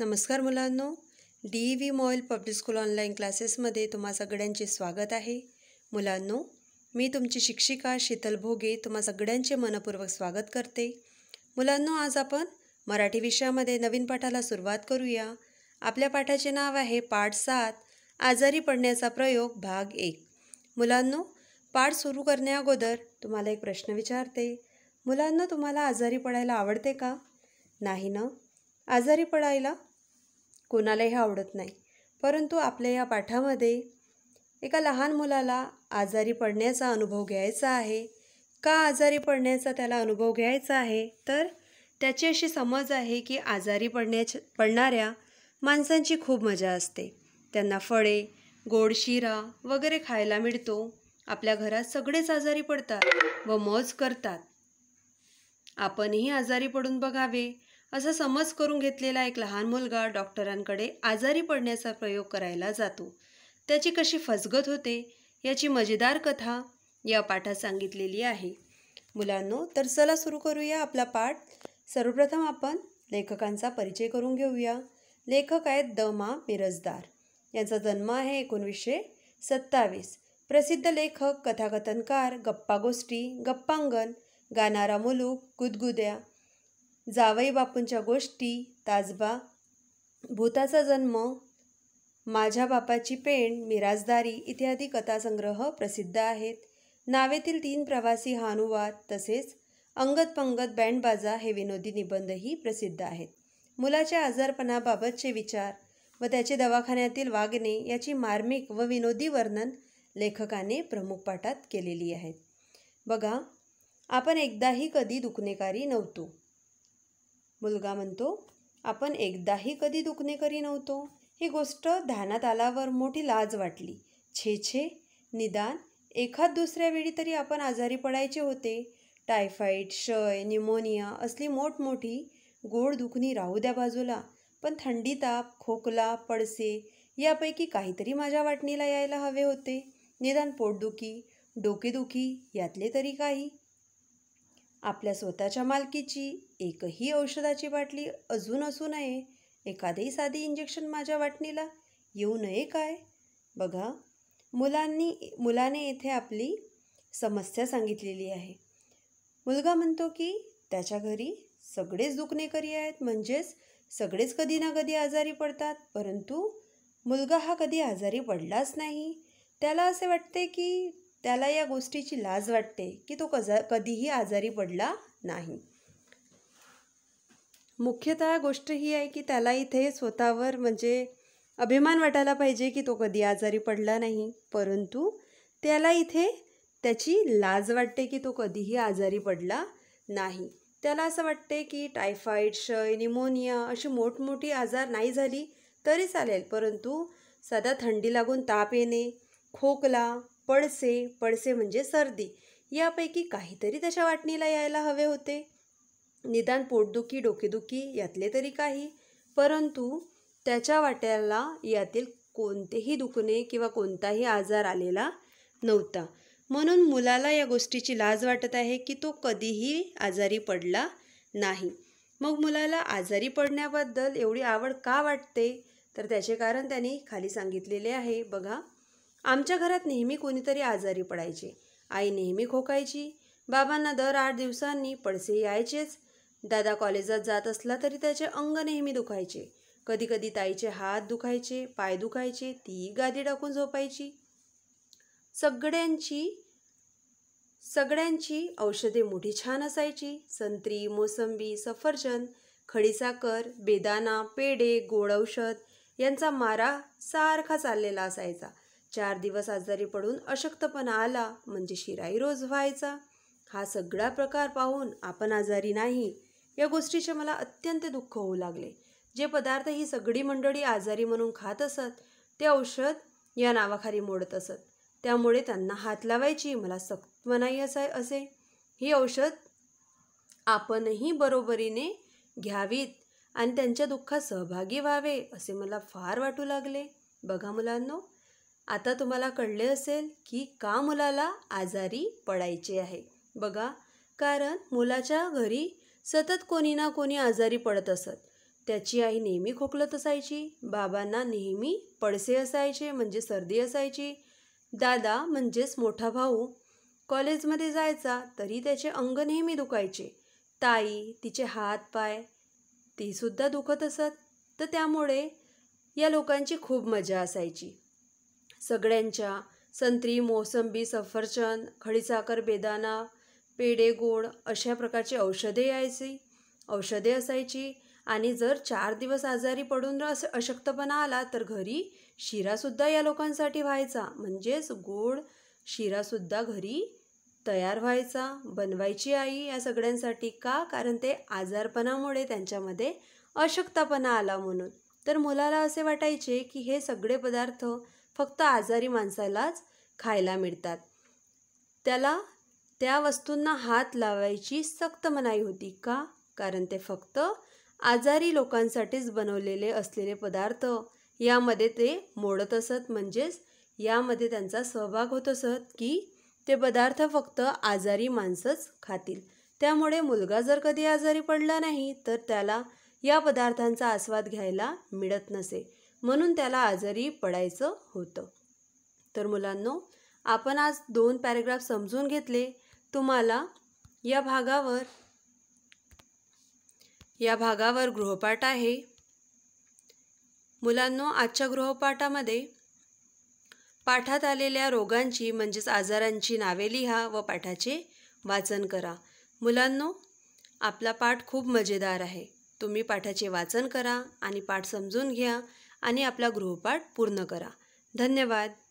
नमस्कार मुलांनो D V MOIL public school online क्लासेसमध्ये तुम्हा सगळ्यांचे स्वागत आहे मुलांनो मी तुमची शिक्षिका शीतल भोगे तुम्हा सगळ्यांचे मनपूर्वक स्वागत करते मुलांनो आज आपण मराठी विषयामध्ये नवीन पाठाला सुरुवात करूया आपल्या पाठाचे नाव आहे पाठ सात आजारी पडण्याचा प्रयोग भाग एक मुलांनो पाठ सुरू करण्याअगोदर तुम्हाला एक प्रश्न विचारते मुलांना तुम्हाला आजारी पडायला आवडते का नाही ना आजारी पडायला कोणालाही आवडत नाही परंतु आपल्या या पाठामध्ये एका लहान मुलाला आजारी पडण्याचा अनुभव घ्यायचा आहे का आजारी पडण्याचा त्याला अनुभव घ्यायचा आहे तर त्याची अशी समज आहे की आजारी पडण्याच्या पडणाऱ्या माणसांची खूप मजा असते त्यांना फळे गोड शिरा वगैरे खायला मिळतो आपल्या घरात सगळेच आजारी पडतात व मौज करतात आपणही आजारी पडून बघावे असा समज करून घेतलेला एक लहान मुलगा डॉक्टरांकडे आजारी पडण्याचा प्रयोग करायला जातो त्याची कशी फसगत होते याची मजेदार कथा या पाठात सांगितलेली आहे मुलांनो तर चला सुरू करूया आपला पाठ सर्वप्रथम आपण लेखकांचा परिचय करून घेऊया लेखक आहेत द मा मिरजदार यांचा जन्म आहे एकोणवीसशे सत्तावीस प्रसिद्ध लेखक कथाकथनकार गप्पा गोष्टी गप्पांगण गाणारा मुलूक गुदगुद्या जावई बापूंच्या गोष्टी ताजबा भूताचा जन्म माझ्या बापाची पेंड मिराजदारी इत्यादी कथासंग्रह प्रसिद्ध आहेत नावेतील तीन प्रवासी हा अनुवाद तसेच अंगत पंगत बँडबाजा हे विनोदी निबंधही प्रसिद्ध आहेत मुलाच्या आजारपणाबाबतचे विचार व त्याचे दवाखान्यातील वागणे याची मार्मिक व विनोदी वर्णन लेखकाने प्रमुख पाठात केलेली आहेत बघा आपण एकदाही कधी दुखणेकारी नव्हतो मुलगा म्हणतो आपण एकदाही कधी दुखणे करी नव्हतो ही गोष्ट ध्यानात आल्यावर मोठी लाज वाटली छे छे निदान एखाद दुसऱ्या वेळी तरी आपण आजारी पडायचे होते टायफाईड क्षय निमोनिया असली मोठमोठी गोड दुखणी राहू द्या बाजूला पण थंडी ताप खोकला पडसे यापैकी काहीतरी माझ्या वाटणीला यायला हवे होते निदान पोटदुखी डोकेदुखी यातले तरी काही आपल्या स्वतःच्या मालकीची एकही औषधाची बाटली अजून असू नये एखादेही साधी इंजेक्शन माझ्या वाटणीला येऊ नये काय बघा मुलांनी मुलाने येथे आपली समस्या सांगितलेली आहे मुलगा म्हणतो की त्याच्या घरी सगळेच दुखणेकरी आहेत म्हणजेच सगळेच कधी ना कधी आजारी पडतात परंतु मुलगा हा कधी आजारी पडलाच नाही त्याला असे वाटते की त्याला या गोष्टीची लाज वाटते की तो कजा कधीही आजारी पडला नाही मुख्यतः गोष्ट ही आहे की त्याला इथे स्वतःवर म्हणजे अभिमान वाटायला पाहिजे की तो कधी आजारी पडला नाही परंतु त्याला इथे त्याची लाज वाटते की तो कधीही आजारी पडला नाही त्याला असं वाटते की टायफाईड क्षय निमोनिया अशी मोठमोठी आजार नाही झाली तरी चालेल परंतु सदा थंडी लागून ताप येणे खोकला पडसे पडसे म्हणजे सर्दी यापैकी काहीतरी त्याच्या वाटणीला यायला हवे होते निदान पोटदुखी डोकेदुखी यातले तरी काही परंतु त्याच्या वाट्याला यातील कोणतेही दुखणे किंवा कोणताही आजार आलेला नव्हता म्हणून मुलाला या गोष्टीची लाज वाटत आहे की तो कधीही आजारी पडला नाही मग मुलाला आजारी पडण्याबद्दल एवढी आवड का वाटते तर त्याचे कारण त्यांनी खाली सांगितलेले आहे बघा आमच्या घरात नेहमी कोणीतरी आजारी पडायचे आई नेहमी खोकायची बाबांना दर आठ दिवसांनी पडसे यायचेच दादा कॉलेजात जात असला तरी त्याचे अंग नेहमी दुखायचे कधीकधी ताईचे हात दुखायचे पाय दुखायचे ती गादी टाकून झोपायची सगळ्यांची सगळ्यांची औषधे मोठी छान असायची संत्री मोसंबी सफरचंद खडीसाकर बेदाना पेढे गोड औषध यांचा मारा सारखा चाललेला असायचा चार दिवस आजारी पडून अशक्तपणा आला म्हणजे शिराई रोज व्हायचा हा सगळा प्रकार पाहून आपण आजारी नाही या गोष्टीचे मला अत्यंत दुःख होऊ लागले जे पदार्थ ही सगळी मंडळी आजारी म्हणून खात असत ते औषध या नावाखाली मोडत असत त्यामुळे त्यांना हात लावायची मला सक्त मनाई असाय असे ही औषध आपणही बरोबरीने घ्यावीत आणि त्यांच्या दुःखात सहभागी व्हावे असे मला फार वाटू लागले बघा मुलांनो आता तुम्हाला कळले असेल की का मुलाला आजारी पडायचे आहे बघा कारण मुलाच्या घरी सतत कोणी ना कोणी आजारी पडत असत त्याची आई नेहमी खोकलत असायची बाबांना नेहमी पडसे असायचे म्हणजे सर्दी असायची दादा म्हणजेच मोठा भाऊ कॉलेजमध्ये जायचा तरी त्याचे अंग नेहमी दुखायचे ताई तिचे हात पाय तीसुद्धा दुखत असत तर त्यामुळे या लोकांची खूप मजा असायची सगळ्यांच्या संत्री मोसंबी सफरचंद खडीसाखर बेदाना पेडे गोड अशा प्रकारची औषधे यायची औषधे असायची आणि जर चार दिवस आजारी पडून अस अशक्तपणा आला तर घरी शिरासुद्धा या लोकांसाठी व्हायचा म्हणजेच गोड शिरासुद्धा घरी तयार व्हायचा बनवायची आई या सगळ्यांसाठी का कारण ते आजारपणामुळे त्यांच्यामध्ये अशक्तपणा आला म्हणून तर मुलाला असे वाटायचे की हे सगळे पदार्थ फक्त आजारी माणसालाच खायला मिळतात त्याला त्या वस्तूंना हात लावायची सक्त मनाई होती का कारण ते फक्त आजारी लोकांसाठीच बनवलेले असलेले पदार्थ यामध्ये ते मोडत असत म्हणजेच यामध्ये त्यांचा सहभाग होत असत की ते पदार्थ फक्त आजारी माणसंच खातील त्यामुळे मुलगा जर कधी आजारी पडला नाही तर त्याला या पदार्थांचा आस्वाद घ्यायला मिळत नसे म्हणून त्याला आजारी पडायचं होतं तर मुलांनो आपण आज दोन पॅरेग्राफ समजून घेतले तुम्हाला या भागावर या भागावर गृहपाठ आहे मुलांनो आजच्या गृहपाठामध्ये पाठात आलेल्या रोगांची म्हणजेच आजारांची नावे लिहा व पाठाचे वाचन करा मुलांनो आपला पाठ खूप मजेदार आहे तुम्ही पाठाचे वाचन करा आणि पाठ समजून घ्या आणि आपला गृहपाठ पूर्ण करा धन्यवाद